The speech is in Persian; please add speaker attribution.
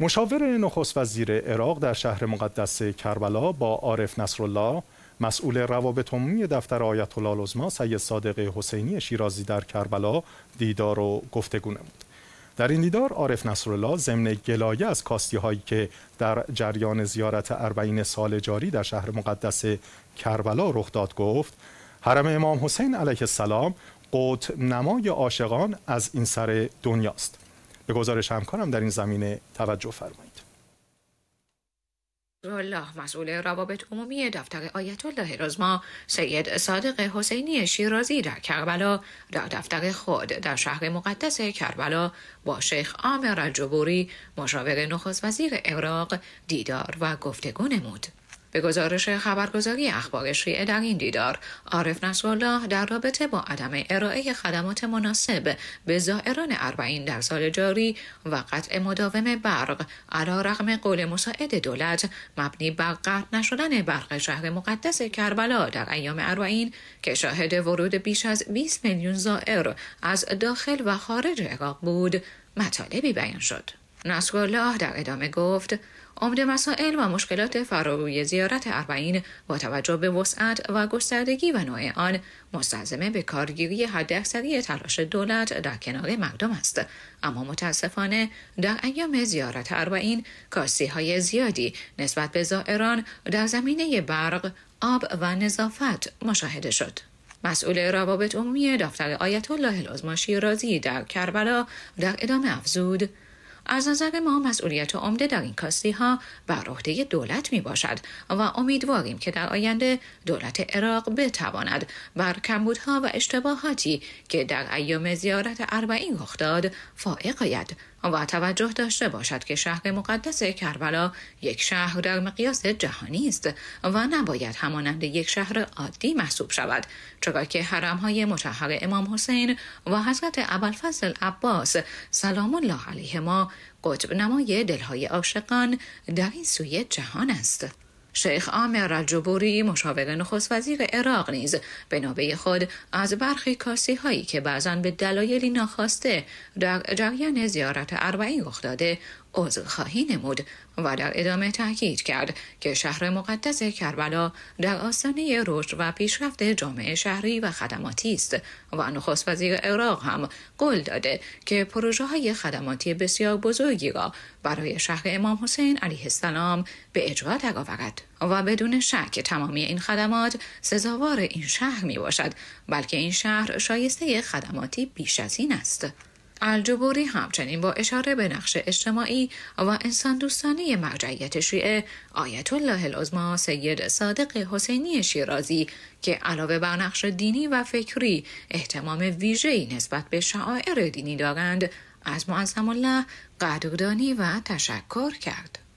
Speaker 1: مشاور نخست وزیر عراق در شهر مقدس کربلا با عارف نصرالله مسئول روابط عمومی دفتر آیت الله العظما سید صادق حسینی شیرازی در کربلا دیدار و گفتگو نمود در این دیدار عارف نصرالله ضمن گلایه از کاستی هایی که در جریان زیارت اربعین سال جاری در شهر مقدس کربلا رخ داد گفت حرم امام حسین علیه السلام قطب نمای عاشقان از این سر دنیاست به گزارش همکارم در این زمینه توجه فرمایید
Speaker 2: الله مسئول روابط عمومی دفتر آیت الله رزما سید صادق حسینی شیرازی در کربلا در دفتر خود در شهر مقدس کربلا با شیخ عامر الجبوری مشاور نخست وزیر عراق دیدار و گفتگو نمود به گزارش خبرگزاری اخبار شیعه در این دیدار عارف نصرالله در رابطه با عدم ارائه خدمات مناسب به زائران اربعین در سال جاری و قطع مداوم برق علا رغم قول مساعد دولت مبنی بر قطع نشدن برق شهر مقدس کربلا در ایام اربعین که شاهد ورود بیش از 20 میلیون زائر از داخل و خارج عراق بود مطالبی بیان شد نصرالله در ادامه گفت عمده مسائل و مشکلات فراروی زیارت اربعین با توجه به وسعت و گستردگی و نوع آن مستلزمه به کارگیری حداکثری تلاش دولت در کنار مردم است اما متاسفانه در ایام زیارت اربعین کاسی های زیادی نسبت به زائران در زمینه برق آب و نظافت مشاهده شد مسئول روابط عمومی دفتر آیت الله العظما شیرازی در کربلا در ادامه افزود از نظر ما مسئولیت عمده در این کاستی ها بر عهده دولت می باشد و امیدواریم که در آینده دولت عراق بتواند بر کمبودها و اشتباهاتی که در ایام زیارت اربعین رخ داد فائق آید و توجه داشته باشد که شهر مقدس کربلا یک شهر در مقیاس جهانی است و نباید همانند یک شهر عادی محسوب شود چرا که های متحر امام حسین و حضرت ابوالفضل عباس سلام الله علیه ما قطب نمای دلهای عاشقان در این سوی جهان است شیخ عامر الجبوری مشاور نخست وزیر عراق نیز به نوبه خود از برخی کاسی هایی که بعضا به دلایلی ناخواسته در جریان زیارت اربعین رخ داده خواهی نمود و در ادامه تاکید کرد که شهر مقدس کربلا در آستانه رشد و پیشرفت جامعه شهری و خدماتی است و نخست وزیر عراق هم قول داده که پروژه های خدماتی بسیار بزرگی را برای شهر امام حسین علیه السلام به اجرا درآورد و بدون شک تمامی این خدمات سزاوار این شهر می باشد بلکه این شهر شایسته خدماتی بیش از این است الجبوری همچنین با اشاره به نقش اجتماعی و انسان دوستانه مرجعیت شیعه آیت الله العظما سید صادق حسینی شیرازی که علاوه بر نقش دینی و فکری احتمام ویژه‌ای نسبت به شعائر دینی دارند از معظم الله قدردانی و تشکر کرد.